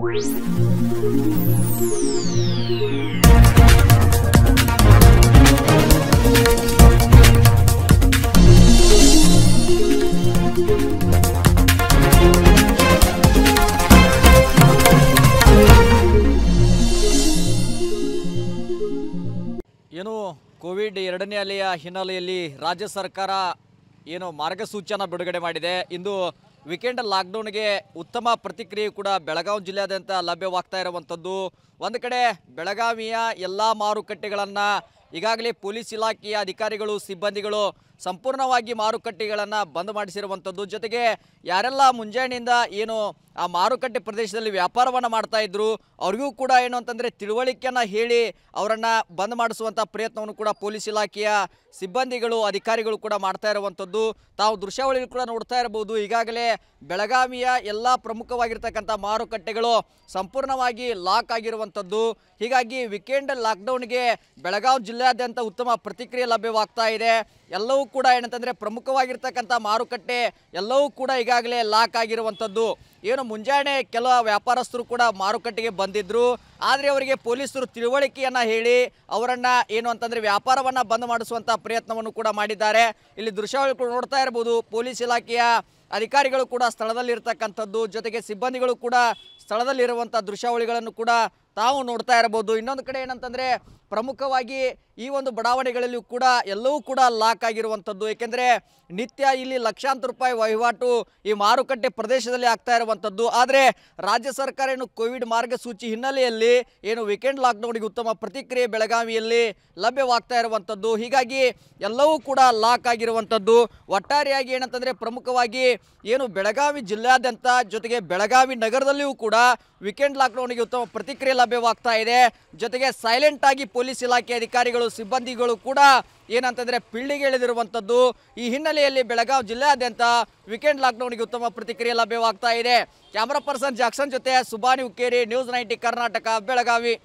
ಏನು ಕೋವಿಡ್ ಎರಡನೇ ಅಲೆಯ ಹಿನ್ನೆಲೆಯಲ್ಲಿ ರಾಜ್ಯ ಸರ್ಕಾರ ಏನು ಮಾರ್ಗಸೂಚಿಯನ್ನು ಬಿಡುಗಡೆ ಮಾಡಿದೆ ಇಂದು ವೀಕೆಂಡ್ ಲಾಕ್ಡೌನ್ಗೆ ಉತ್ತಮ ಪ್ರತಿಕ್ರಿಯೆ ಕೂಡ ಬೆಳಗಾವಿ ಜಿಲ್ಲೆಯಾದ್ಯಂತ ಲಭ್ಯವಾಗ್ತಾ ಇರುವಂಥದ್ದು ಒಂದು ಕಡೆ ಬೆಳಗಾವಿಯ ಎಲ್ಲ ಮಾರುಕಟ್ಟೆಗಳನ್ನು ಈಗಾಗಲೇ ಪೊಲೀಸ್ ಇಲಾಖೆಯ ಅಧಿಕಾರಿಗಳು ಸಿಬ್ಬಂದಿಗಳು ಸಂಪೂರ್ಣವಾಗಿ ಮಾರುಕಟ್ಟೆಗಳನ್ನು ಬಂದ್ ಮಾಡಿಸಿರುವಂಥದ್ದು ಜೊತೆಗೆ ಯಾರೆಲ್ಲ ಮುಂಜಾನೆಯಿಂದ ಏನು ಆ ಮಾರುಕಟ್ಟೆ ಪ್ರದೇಶದಲ್ಲಿ ವ್ಯಾಪಾರವನ್ನು ಮಾಡ್ತಾ ಇದ್ರು ಅವ್ರಿಗೂ ಕೂಡ ಏನು ಅಂತಂದರೆ ತಿಳುವಳಿಕೆಯನ್ನು ಹೇಳಿ ಅವರನ್ನು ಬಂದ್ ಮಾಡಿಸುವಂಥ ಪ್ರಯತ್ನವನ್ನು ಕೂಡ ಪೊಲೀಸ್ ಇಲಾಖೆಯ ಸಿಬ್ಬಂದಿಗಳು ಅಧಿಕಾರಿಗಳು ಕೂಡ ಮಾಡ್ತಾ ಇರುವಂಥದ್ದು ತಾವು ದೃಶ್ಯಾವಳಿ ಕೂಡ ನೋಡ್ತಾ ಇರಬಹುದು ಈಗಾಗಲೇ ಬೆಳಗಾವಿಯ ಎಲ್ಲ ಪ್ರಮುಖವಾಗಿರ್ತಕ್ಕಂಥ ಮಾರುಕಟ್ಟೆಗಳು ಸಂಪೂರ್ಣವಾಗಿ ಲಾಕ್ ಆಗಿರುವಂಥದ್ದು ಹೀಗಾಗಿ ವೀಕೆಂಡ್ ಲಾಕ್ಡೌನ್ಗೆ ಬೆಳಗಾವಿ ಜಿಲ್ಲೆಯಾದ್ಯಂತ ಉತ್ತಮ ಪ್ರತಿಕ್ರಿಯೆ ಲಭ್ಯವಾಗ್ತಾ ಇದೆ ಎಲ್ಲವೂ ಕೂಡ ಏನಂತಂದರೆ ಪ್ರಮುಖವಾಗಿರ್ತಕ್ಕಂಥ ಮಾರುಕಟ್ಟೆ ಎಲ್ಲವೂ ಕೂಡ ಈಗಾಗಲೇ ಲಾಕ್ ಆಗಿರುವಂಥದ್ದು ಏನು ಮುಂಜಾನೆ ಕೆಲವು ವ್ಯಾಪಾರಸ್ಥರು ಕೂಡ ಮಾರುಕಟ್ಟೆಗೆ ಬಂದಿದ್ದರು ಆದರೆ ಅವರಿಗೆ ಪೊಲೀಸರು ತಿಳುವಳಿಕೆಯನ್ನು ಹೇಳಿ ಅವರನ್ನು ಏನು ಅಂತಂದರೆ ವ್ಯಾಪಾರವನ್ನು ಬಂದ್ ಮಾಡಿಸುವಂಥ ಪ್ರಯತ್ನವನ್ನು ಕೂಡ ಮಾಡಿದ್ದಾರೆ ಇಲ್ಲಿ ದೃಶ್ಯಾವಳಿಗಳು ನೋಡ್ತಾ ಇರ್ಬೋದು ಪೊಲೀಸ್ ಇಲಾಖೆಯ ಅಧಿಕಾರಿಗಳು ಕೂಡ ಸ್ಥಳದಲ್ಲಿರ್ತಕ್ಕಂಥದ್ದು ಜೊತೆಗೆ ಸಿಬ್ಬಂದಿಗಳು ಕೂಡ ಸ್ಥಳದಲ್ಲಿರುವಂಥ ದೃಶ್ಯಾವಳಿಗಳನ್ನು ಕೂಡ ತಾವು ನೋಡ್ತಾ ಇರ್ಬೋದು ಇನ್ನೊಂದು ಕಡೆ ಏನಂತಂದರೆ ಪ್ರಮುಖವಾಗಿ ಈ ಒಂದು ಬಡಾವಣೆಗಳಲ್ಲಿ ಕೂಡ ಎಲ್ಲವೂ ಕೂಡ ಲಾಕ್ ಆಗಿರುವಂಥದ್ದು ಏಕೆಂದರೆ ನಿತ್ಯ ಇಲ್ಲಿ ಲಕ್ಷಾಂತರ ರೂಪಾಯಿ ವಹಿವಾಟು ಈ ಮಾರುಕಟ್ಟೆ ಪ್ರದೇಶದಲ್ಲಿ ಆಗ್ತಾ ಮಾಡುವಂಥದ್ದು ಆದರೆ ರಾಜ್ಯ ಸರ್ಕಾರ ಏನು ಕೋವಿಡ್ ಮಾರ್ಗಸೂಚಿ ಹಿನ್ನೆಲೆಯಲ್ಲಿ ಏನು ವೀಕೆಂಡ್ ಲಾಕ್ಡೌನ್ಗೆ ಉತ್ತಮ ಪ್ರತಿಕ್ರಿಯೆ ಬೆಳಗಾವಿಯಲ್ಲಿ ಲಭ್ಯವಾಗ್ತಾ ಇರುವಂಥದ್ದು ಹೀಗಾಗಿ ಎಲ್ಲವೂ ಕೂಡ ಲಾಕ್ ಆಗಿರುವಂಥದ್ದು ಒಟ್ಟಾರೆಯಾಗಿ ಏನಂತಂದರೆ ಪ್ರಮುಖವಾಗಿ ಏನು ಬೆಳಗಾವಿ ಜಿಲ್ಲಾದ್ಯಂತ ಜೊತೆಗೆ ಬೆಳಗಾವಿ ನಗರದಲ್ಲಿಯೂ ಕೂಡ ವೀಕೆಂಡ್ ಲಾಕ್ಡೌನ್ಗೆ ಉತ್ತಮ ಪ್ರತಿಕ್ರಿಯೆ ಲಭ್ಯವಾಗ್ತಾ ಇದೆ ಜೊತೆಗೆ ಸೈಲೆಂಟ್ ಆಗಿ ಪೊಲೀಸ್ ಇಲಾಖೆ ಅಧಿಕಾರಿಗಳು ಸಿಬ್ಬಂದಿಗಳು ಕೂಡ ಏನಂತಂದರೆ ಇಳಿದಿರುವಂಥದ್ದು ಈ ಹಿನ್ನೆಲೆಯಲ್ಲಿ ಬೆಳಗಾವಿ ಜಿಲ್ಲೆಯಾದ್ಯಂತ ವೀಕೆಂಡ್ ಗೆ ಉತ್ತಮ ಪ್ರತಿಕ್ರಿಯೆ ಲಭ್ಯವಾಗ್ತಾ ಇದೆ ಕ್ಯಾಮರಾ ಪರ್ಸನ್ ಜಾಕ್ಸನ್ ಜೊತೆ ಸುಬಾನಿ ಉಕ್ಕೇರಿ ನ್ಯೂಸ್ ನೈಂಟಿ ಕರ್ನಾಟಕ ಬೆಳಗಾವಿ